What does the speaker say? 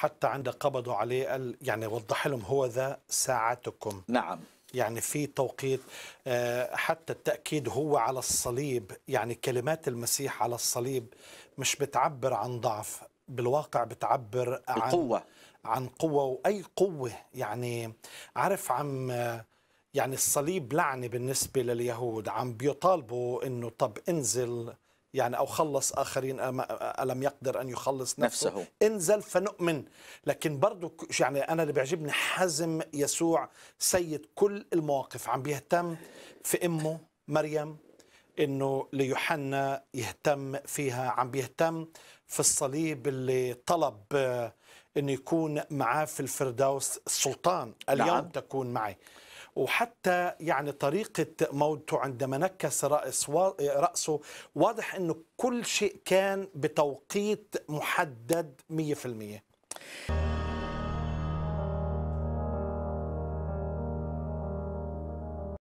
حتى عند قبضوا عليه قال يعني وضح لهم هو ذا ساعتكم نعم يعني في توقيت آه، حتى التأكيد هو على الصليب يعني كلمات المسيح على الصليب مش بتعبر عن ضعف بالواقع بتعبر عن القوة عن قوة وأي قوة يعني عارف عم يعني الصليب لعنة بالنسبة لليهود عم بيطالبوا أنه طب انزل يعني أو خلص آخرين ألم يقدر أن يخلص نفسه, نفسه. انزل فنؤمن لكن برضو يعني أنا اللي بيعجبني حزم يسوع سيد كل المواقف عم بيهتم في أمه مريم انه ليوحنا يهتم فيها عم بيهتم في الصليب اللي طلب آه، انه يكون معاه في الفردوس السلطان اليوم نعم. تكون معي وحتى يعني طريقة موته عندما نكس رأسه واضح أنه كل شيء كان بتوقيت محدد 100%